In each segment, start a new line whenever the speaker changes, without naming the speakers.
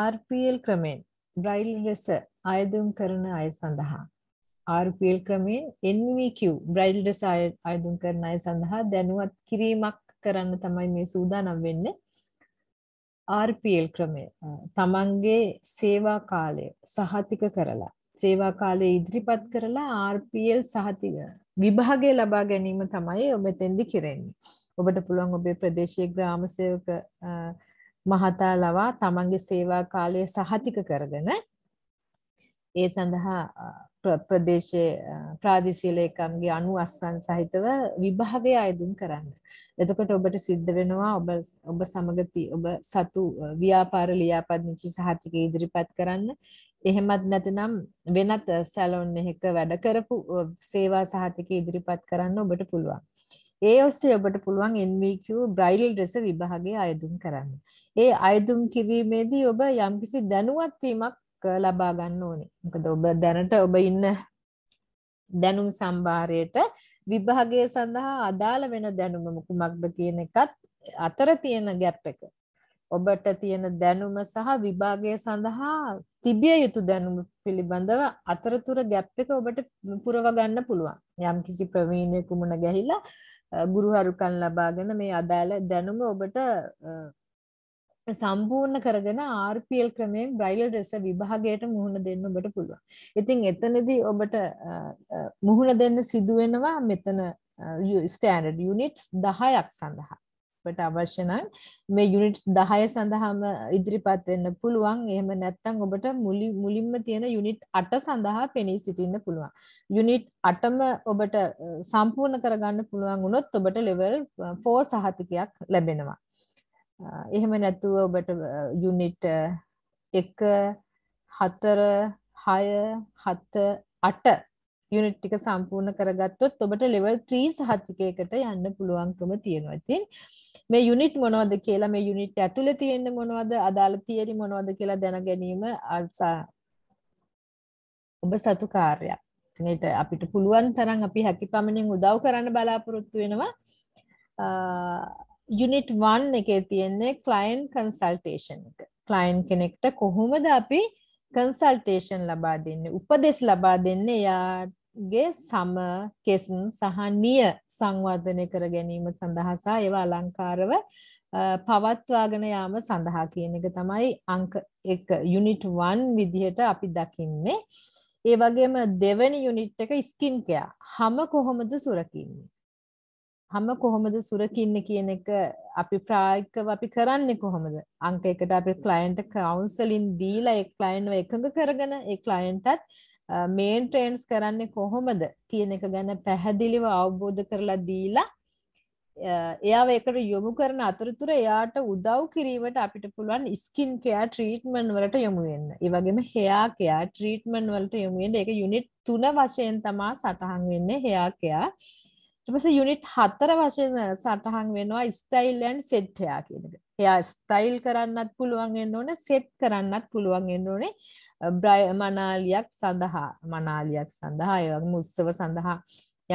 RPL ක්‍රමෙන් බ්‍රයිල් රෙස අයදුම් කරන අය සඳහා RPL ක්‍රමෙන් NVQ බ්‍රයිල් රෙස අයදුම් කරන අය සඳහා දැනුවත් කිරීමක් කරන්න තමයි මේ සූදානම් වෙන්නේ RPL ක්‍රමය තමන්ගේ සේවා කාලය සහතික කරලා සේවා කාලය ඉදිරිපත් කරලා RPL සහතික විභාගය ලබා ගැනීම තමයි ඔබ තෙන්දි කෙරෙන්නේ. ඔබට පුළුවන් ඔබේ ප්‍රදේශීය ග්‍රාම සේවක මහතා ලවා තමන්ගේ සේවා කාලය සහතික කරගෙන ඒ සඳහා ප්‍රදේශයේ ප්‍රාදේශීය ලේකම්ගේ අනුඅස්සන් සහිතව විභාගය අයදුම් කරන්න. එතකොට ඔබට සිද්ධ වෙනවා ඔබ ඔබ සමග ඔබ සතු ව්‍යාපාර ලියාපදිංචි සහතික ඉදිරිපත් කරන්න. එහෙමත් නැතිනම් වෙනත් සැලොන් එකක වැඩ කරපු සේවා සහතික ඉදිරිපත් කරන්න ඔබට පුළුවන්. ඒ ඔස්සේ ඔබට පුළුවන් NVQ බ්‍රයිඩල් ඩ්‍රෙස විභාගයේ අයදුම් කරන්න. ඒ අයදුම් කිරීමේදී ඔබ යම්කිසි දැනුවත් වීමක් ලබා ගන්න ඕනේ. මොකද ඔබ දැනට ඔබ ඉන්න දැනුම් සම්භාරයට විභාගය සඳහා අදාළ වෙන දැනුම කුමක්ද කියන එකත් අතර තියෙන ගැප් එක. ඔබට තියෙන දැනුම සහ විභාගය සඳහා තිබිය යුතු දැනුම පිළිබඳව අතරතුර ගැප් එක ඔබට පුරව ගන්න පුළුවන්. යම්කිසි ප්‍රවීණයෙකු මුණ ගැහිලා ගුරුහරුකන් ලබාගෙන මේ අදාළ දැනුම ඔබට සම්පූර්ණ කරගෙන RPL ක්‍රමයෙන් බ්‍රයිලර් රස විභාගයට මුහුණ දෙන්න ඔබට පුළුවන්. ඉතින් එතනදී ඔබට මුහුණ දෙන්න සිදු වෙනවා මෙතන ස්ටෑන්ඩඩ් යුනිට්ස් 10ක් සඳහා. අපට අවශ්‍ය නම් මේ යුනිට්ස් 10 සඳහාම ඉදිරිපත් වෙන්න පුළුවන්. එහෙම නැත්නම් ඔබට මුලින්ම තියෙන යුනිට් 8 සඳහා පෙනී සිටින්න පුළුවන්. යුනිට් 8ම ඔබට සම්පූර්ණ කරගන්න පුළුවන් වුණොත් ඔබට ලෙවල් 4 සහතිකයක් ලැබෙනවා. එහෙම නැතුව ඔබට යුනිට් 1 4 6 7 8 යුනිට් ටික සම්පූර්ණ කරගත්තොත් ඔබට ලෙවල් 3 සහ 3කයකට යන්න පුළුවන්කම තියෙනවා. ඉතින් මේ යුනිට් මොනවද කියලා මේ යුනිට් ඇතුලේ තියෙන මොනවද අදාළ තියරි මොනවද කියලා දැන ගැනීම ඔබ සතු කාර්යයක්. ඉතින් අපිට පුළුවන් තරම් අපි හැකි පමණින් උදව් කරන්න බලාපොරොත්තු වෙනවා. යුනිට් 1 එකේ තියෙන්නේ ක්ලයන්ට් කන්සල්ටේෂන් එක. ක්ලයින් කෙනෙක්ට කොහොමද අපි කන්සල්ටේෂන් ලබා දෙන්නේ උපදෙස් ලබා දෙන්නේ එයාට ගේ සම කෙසන් සහ නිය සංවර්ධනය කර ගැනීම සඳහා සහ ඒවා අලංකාරව පවත්වාගෙන යාම සඳහා කියන එක තමයි අංක 1 යුනිට් 1 විදිහට අපි දකින්නේ. ඒ වගේම දෙවෙනි යුනිට් එක ස්කින් කෙයා. හැම කොහොමද සුරකින්නේ? හැම කොහොමද සුරකින්නේ කියන එක අපි ප්‍රායෝගිකව අපි කරන්නේ කොහොමද? අංක එකට අපි ක්ලයන්ට් කවුන්සලින් දීලා ඒ ක්ලයන්ට්ව එකඟ කරගෙන ඒ ක්ලයන්ට්ටත් මේන් ට්‍රේන්ස් කරන්නේ කොහොමද කියන එක ගැන පැහැදිලිව අවබෝධ කරලා දීලා එයා ඒකට යොමු කරන අතරතුර එයාට උදව් කිරීමට අපිට පුළුවන් ස්කින් කෙයා ට්‍රීට්මන් වලට යොමු වෙන්න. ඒ වගේම හෙයා කෙයා ට්‍රීට්මන් වලට යොමු වෙන්න. ඒක යුනිට් 3 වශයෙන් තමයි සටහන් වෙන්නේ හෙයා කෙයා. ඊටපස්සේ යුනිට් 4 වශයෙන් සටහන් වෙනවා ස්ටයිල් ඇන්ඩ් සෙට් එයා කියන එක. එයා ස්ටයිල් කරන්නත් පුළුවන් වෙන්න ඕනේ, සෙට් කරන්නත් පුළුවන් වෙන්න ඕනේ. මනාලියක් සඳහා, මනාලියක් සඳහා, ඒ වගේම උත්සව සඳහා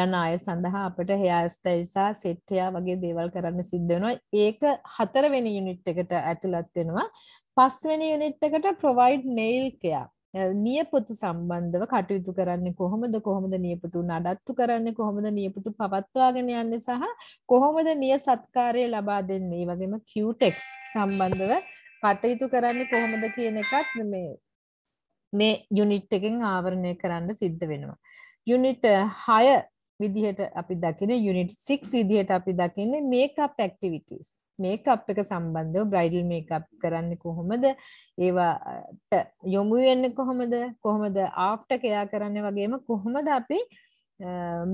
යන අය සඳහා අපිට හෙයා ස්ටයිල් සහ සෙට් එයා වගේ දේවල් කරන්න සිද්ධ වෙනවා. ඒක හතරවෙනි යුනිට් එකට ඇතුළත් වෙනවා. පස්වෙනි යුනිට් එකට provide nail care නියපොතු සම්බන්ධව කටයුතු කරන්නේ කොහොමද කොහොමද නියපොතු නඩත්තු කරන්නේ කොහොමද නියපොතු පවත්වාගෙන යන්නේ සහ කොහොමද නිය සත්කාරය ලබා දෙන්නේ වගේම Qtex සම්බන්ධව කටයුතු කරන්නේ කොහොමද කියන එකත් මේ මේ යුනිට් එකෙන් ආවරණය කරන්න සිද්ධ වෙනවා යුනිට් 6 විදිහට අපි දකින යුනිට් 6 විදිහට අපි දකින්නේ මේකප් ඇක්ටිවිටීස් මේකප් එක සම්බන්ධව බ්‍රයිඩල් මේකප් කරන්නේ කොහොමද ඒවට යොමු වෙන්නේ කොහොමද කොහොමද ආෆ්ටර් කෙයා කරන්නේ වගේම කොහොමද අපි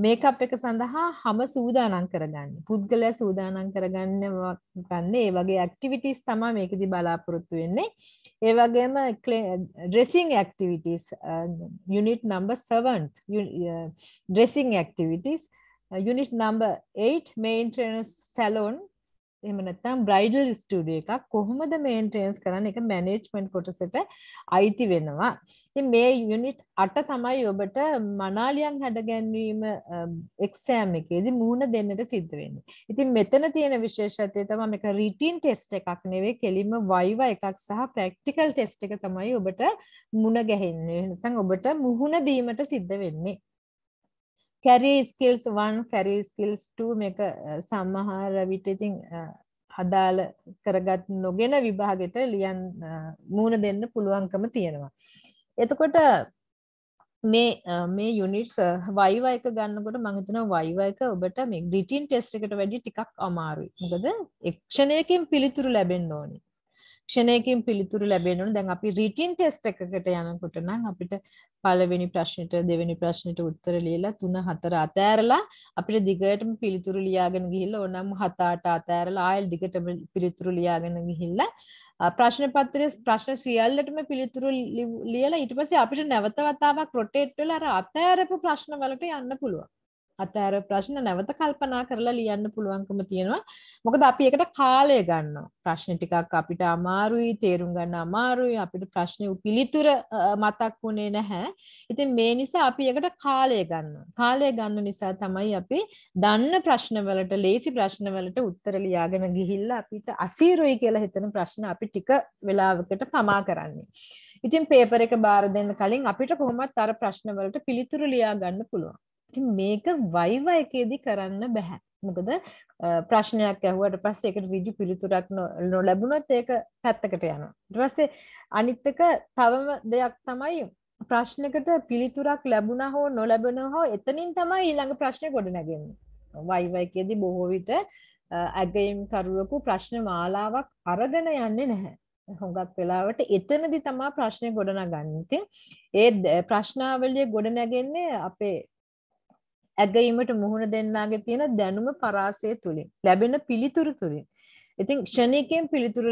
මේකප් එක සඳහා හම සූදානන් කරගන්න පුද්ගලය සූදානන් කරගන්න ගන්න ඒ වගේ ඇක්ටිවිටස් තමා මේකදි බලාපොරොත්තු වෙන්නේ ඒ වගේම ඩ්‍රෙසිං activities unit number seven dressing activities unit number 8 මේන් ට්‍රනස් සැලෝන් එහෙම නැත්නම් බ්‍රයිඩල් ස්ටුඩියෝ එකක් කොහොමද මේන්ටේන්ස් කරන්න එක මැනේජ්මන්ට් කොටසට අයිති වෙනවා. ඉතින් මේ යුනිට් 8 තමයි ඔබට මනාලියන් හැඩගැන්වීම එක්සෑම් එකේදී මුහුණ දෙන්නට සිද්ධ වෙන්නේ. ඉතින් මෙතන තියෙන විශේෂත්වය තමයි මේක රිටින් ටෙස්ට් එකක් නෙවෙයි කෙලින්ම වයිවා එකක් සහ ප්‍රැක්ටිකල් ටෙස්ට් එක තමයි ඔබට මුණ ගැහෙන්නේ. එහෙනම් ඔබට මුහුණ දීමට සිද්ධ වෙන්නේ. Carry skills one carry skills two එක සම්මහාර විටඉතින් හදාල කරගත් නොගෙන විභාගෙට ලියන් මූුණ දෙන්න පුළුවන්කම තියෙනවා. එතකොට මේ මේ යුනිටස් වයිවයක ගන්නකොට මහිතන වයිවයක ඔබට මේ ග්‍රිටීන් ටෙස්ට එකට වැඩි ටිකක් අමාරුයි මොකද එක්ෂණයකින් පිළිතුරු ලැබෙන් ඕනේ ක්ෂණයකින් පිළිතුරු ලැබෙනවනේ දැන් අපි රිටින් ටෙස්ට් එකකට යනකොට නම් අපිට පළවෙනි ප්‍රශ්නෙට දෙවෙනි ප්‍රශ්නෙට උත්තර ලියලා 3 4 අතෑරලා අපිට දිගටම පිළිතුරු ලියාගෙන ගිහිල්ලා ඕනනම් 7 8 අතෑරලා ආයෙත් දිගටම පිළිතුරු ලියාගෙන ගිහිල්ලා ප්‍රශ්න පත්‍රයේ ප්‍රශ්න සියල්ලටම පිළිතුරු ලියලා ඊට පස්සේ අපිට නැවත වතාවක් රොටේට් වෙලා අර අතෑරපු ප්‍රශ්න වලට යන්න පුළුවන්. අතර ප්‍රශ්න නැවත කල්පනා කරලා ලියන්න පුළුවන්කම තියෙනවා මොකද අපි එකට කාලය ගන්න ප්‍රශ්න ටිකක් අපිට අමාරුයි තේරුම් ගන්න අමාරුයි අපිට ප්‍රශ්නය පිළිතුර මතක් වුණේ නැහැ ඉතින් මේ නිසා අපි එකට කාලය ගන්න කාලය ගන්න නිසා තමයි අපි දන්න ප්‍රශ්නවලට ලේසි ප්‍රශ්නවලට උත්තර ලියාගෙන ගිහිල්ලා අපිට අසීරුයි කියලා හිතන ප්‍රශ්න අපි ටික වෙලාවකට පමා කරන්නේ ඉතින් පේපර එක බාර දෙන්න කලින් අපිට කොහොමත් අර ප්‍රශ්නවලට පිළිතුරු ලියා ගන්න පුළුවන් මේක වයිව එකේදී කරන්න බැහැ. මොකද ප්‍රශ්නයක් ඇහුවට පස්සේ ඒකට ඍජු පිළිතුරක් නොලැබුණොත් ඒක පැත්තකට යනවා. ඊට පස්සේ අනිත් එක තවම දෙයක් තමයි ප්‍රශ්නකට පිළිතුරක් ලැබුණා හෝ නොලැබුණා හෝ එතනින් තමයි ඊළඟ ප්‍රශ්නේ ගොඩ නැගෙන්නේ. වයිව එකේදී බොහෝ විට ඇගයීම් කරුවෙකු ප්‍රශ්න මාලාවක් අරගෙන යන්නේ නැහැ. හොඟක් වෙලාවට එතනදි තමා ප්‍රශ්නය ගොඩනගන්නේ. ඉතින් ඒ ප්‍රශ්නාවලිය ගොඩනැගෙන්නේ අපේ ඇගීමට මුහුණ දෙන්නාගේ තියෙන දැනුම පරාසය තුලින් ලැබෙන පිළිතුරු තුලින් ඉතින් ක්ෂණිකයෙන් පිළිතුරු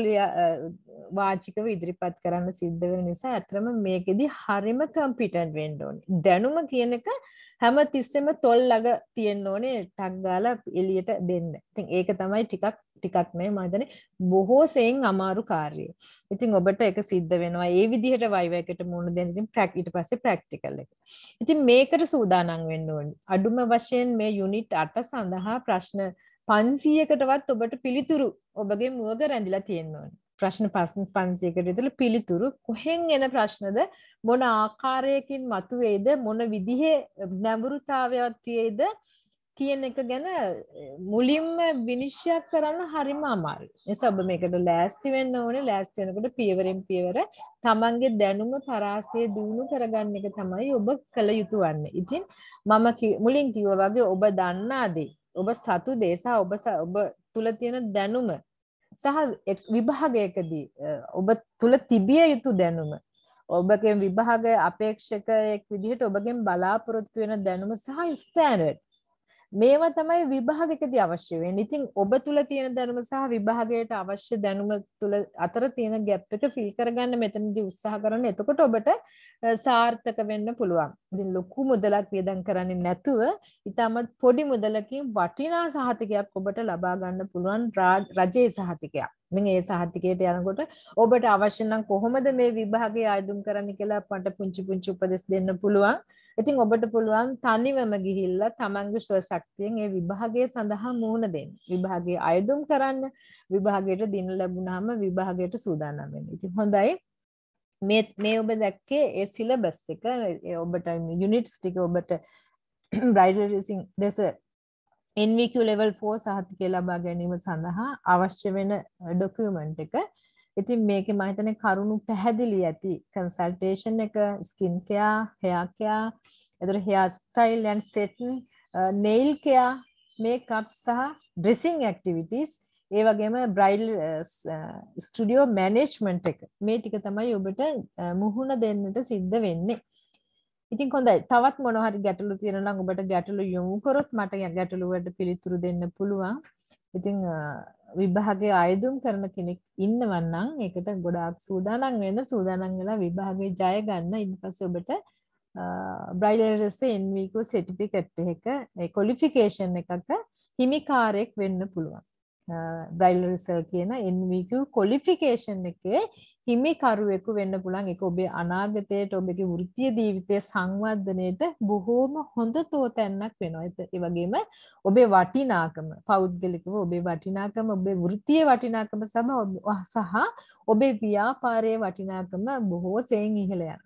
වාචිකව ඉදිරිපත් කරන්න සිද්ධ වෙන නිසා ඇත්තම මේකෙදි හරිම කම්පිටන්ට් වෙන්න ඕනේ. දැනුම කියන එක හැම තිස්සෙම තොල් ළඟ තියෙන්න ඕනේ ටක් ගාලා එළියට දෙන්න. ඉතින් ඒක තමයි ටිකක් ටිකක් නේ මම හිතන්නේ බොහෝ සෙයින් අමාරු කාර්යය. ඉතින් ඔබට ඒක සිද්ධ වෙනවා. ඒ විදිහට වයිවයකට මුහුණ දෙන්න ඉතින් ඊට පස්සේ ප්‍රැක්ටිකල් එක. ඉතින් මේකට සූදානම් වෙන්න ඕනේ. අඩුම වශයෙන් මේ යුනිට් 8 සඳහා ප්‍රශ්න පන්සීයකටවත් ඔබට පිළිතුරු ඔබගේ මුවග රැඳිලා තියෙන්වන්න ප්‍රශ්න පසන් පන්සියකට තුළ පිළිතුරු කොහෙන් එන ප්‍රශ්නද මොන ආකාරයකින් මතුවේද මොන විදිහේ නැඹුරුතාවයක්තියේද කියන එක ගැන මුලින්ම විනිශ්්‍යයක් කරන්න හරිම අමාරු එස ඔබ මේකට ලෑස්ති වෙන්න ඕන ලෑස්තිවනකට පියවරෙන් පියවර තමන්ගේ දැනුම පරාසය දියුණු කරගන්න එක තමයි ඔබ කළ යුතුවන්න ඉතින් මම මුලින් කිව වගේ ඔබ දන්නාදේ ඔබ සතු දේසා ඔබ ඔබ තුළ තියෙන දැනුම සහ විභාගයකදී ඔබ තුළ තිබිය යුතු දැනුම ඔබගෙන් විභාග අපේක්ෂකයෙක් විදිහට ඔබගෙන් බලාපොරොත්තු වෙන දැනුම සහ ස්ටෑන්ඩඩ් මේවා තමයි විභාගකදී අවශ්‍ය වෙන්නේ. ඉතින් ඔබ තුල තියෙන දැනුම සහ විභාගයට අවශ්‍ය දැනුම තුල අතර තියෙන ગેප් එක ෆිල් කරගන්න මෙතනදී උත්සාහ කරන. එතකොට ඔබට සාර්ථක වෙන්න පුළුවන්. ඉතින් ලොකු මුදලක් වියදම් කරන්නේ නැතුව ඉතාමත් පොඩි මුදලකින් වටිනා සහතිකයක් ඔබට ලබා ගන්න පුළුවන් රජයේ සහතිකයක්. මම ඒ සහතිකයට යනකොට ඔබට අවශ්‍ය නම් කොහොමද මේ විභාගය ආයුධම් කරන්න කියලා මට පුංචි පුංචි උපදෙස් දෙන්න පුළුවන්. ඉතින් ඔබට පුළුවන් තනිවම ගිහිල්ලා තමන්ගේ ස්ව ශක්තියෙන් ඒ විභාගය සඳහා මුහුණ දෙන්න. විභාගය ආයුධම් කරන්න, විභාගයට දින ලැබුණාම විභාගයට සූදානම් වෙන්න. ඉතින් හොඳයි. මේ මේ ඔබ දැක්කේ ඒ සිලබස් එක ඔබට යුනිට්ස් ටික ඔබට බ්‍රයිඩල් රිසින් ලෙස NVQ level 4 සහතිකය ලබා ගැනීම සඳහා අවශ්‍ය වෙන ඩොකියුමන්ට් uh, එක. ඉතින් මේකේ මම හිතන්නේ කරුණු පැහැදිලි ඇති කන්සල්ටේෂන් එක, ස්කින් කෙයා, හෙයා කෙයා, ඒතර hair style and setting, nail care, makeup සහ ඩ්‍රෙසිං ඇක්ටිවිටීස් ඒ වගේම බ්‍රයිල් ස්ටුඩියෝ මැනේජ්මන්ට් එක. මේ ටික තමයි ඔබට uh, මුහුණ දෙන්නට සිද්ධ වෙන්නේ. ඉතින් හොඳයි තවත් මොනහරි ගැටලු තියෙන නම් ඔබට ගැටලු යොමු කරොත් මට ගැටලුවට පිළිතුරු දෙන්න පුළුවන්. ඉතින් විභාගයේ ආයුධම් කරන කෙනෙක් ඉන්නව නම් ඒකට ගොඩාක් සූදානම් වෙන්න සූදානම් වෙලා විභාගයේ ජය ගන්න ඊට පස්සේ ඔබට බ්‍රයිලර්ස් එන්වීකෝ සර්ටිෆිකට් එක ඒ ක්වොලිෆිකේෂන් එකක හිමිකාරයෙක් වෙන්න පුළුවන්. බ්‍රයිල් රිසර් කියන NVQ කොලිෆිකේෂන් එකේ හිමිකරුවෙකු වෙන්න පුළුවන් ඒක ඔබේ අනාගතයට ඔබගේ වෘත්තීය ජීවිතයේ සංවර්ධනයට බොහෝම හොඳ තෝතැන්නක් වෙනවා. ඒ වගේම ඔබේ වටිනාකම පෞද්ගලිකව ඔබේ වටිනාකම ඔබේ වෘත්තීය වටිනාකම සහ ඔබේ ව්‍යාපාරයේ වටිනාකම බොහෝ සෙයින් ඉහළ යනවා.